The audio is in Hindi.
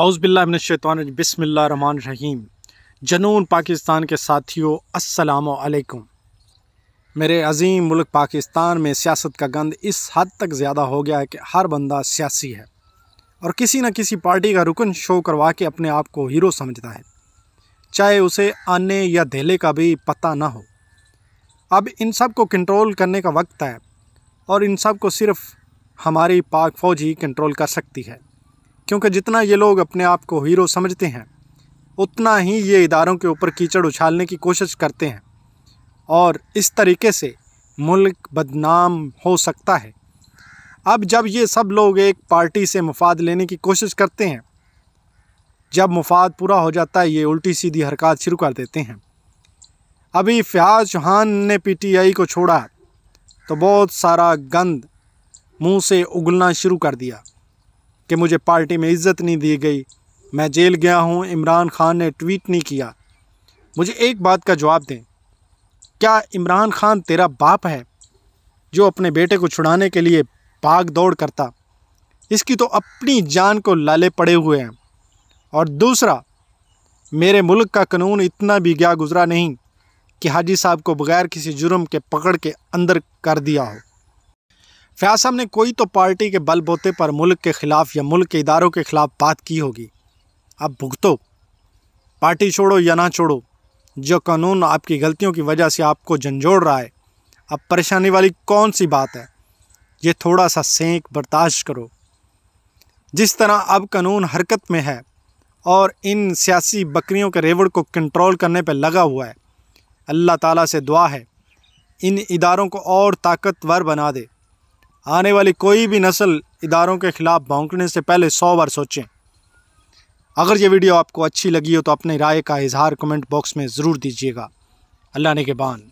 अउज़बिल्लाशैतवान बसमिल्ल रन रहीम जनून पाकिस्तान के साथियों वालेकुम मेरे अजीम मुल्क पाकिस्तान में सियासत का गंद इस हद तक ज़्यादा हो गया है कि हर बंदा सियासी है और किसी न किसी पार्टी का रुकन शो करवा के अपने आप को हीरो समझता है चाहे उसे आने या धेले का भी पता ना हो अब इन सब को कंट्रोल करने का वक्त है और इन सब को सिर्फ हमारी पाक फ़ौज ही कंट्रोल कर सकती है क्योंकि जितना ये लोग अपने आप को हीरो समझते हैं उतना ही ये इदारों के ऊपर कीचड़ उछालने की कोशिश करते हैं और इस तरीके से मुल्क बदनाम हो सकता है अब जब ये सब लोग एक पार्टी से मुफाद लेने की कोशिश करते हैं जब मुफाद पूरा हो जाता है ये उल्टी सीधी हरकत शुरू कर देते हैं अभी फ़ियाज चौहान ने पीटीआई को छोड़ा तो बहुत सारा गंद मुंह से उगलना शुरू कर दिया कि मुझे पार्टी में इज़्ज़त नहीं दी गई मैं जेल गया हूँ इमरान खान ने ट्वीट नहीं किया मुझे एक बात का जवाब दें क्या इमरान खान तेरा बाप है जो अपने बेटे को छुड़ाने के लिए भाग दौड़ करता इसकी तो अपनी जान को लाले पड़े हुए हैं और दूसरा मेरे मुल्क का कानून इतना भी गया गुजरा नहीं कि हाजी साहब को बगैर किसी जुर्म के पकड़ के अंदर कर दिया हो फयाज साहब ने कोई तो पार्टी के बल बोते पर मुल्क के ख़िलाफ़ या मुल्क के इदारों के ख़िलाफ़ बात की होगी अब भुगतो पार्टी छोड़ो या ना छोड़ो जो कानून आपकी गलतियों की वजह से आपको झंझोड़ रहा है अब परेशानी वाली कौन सी बात है ये थोड़ा सा सेंक बर्दाश्त करो जिस तरह अब कानून हरकत में है और इन सियासी बकरियों के रेवड़ को कंट्रोल करने पर लगा हुआ है अल्लाह ताला से दुआ है इन इदारों को और ताकतवर बना दे आने वाली कोई भी नस्ल इदारों के ख़िलाफ़ भौंकने से पहले सौ बार सोचें अगर ये वीडियो आपको अच्छी लगी हो तो अपनी राय का इजहार कमेंट बॉक्स में ज़रूर दीजिएगा अल्लाह ने के बान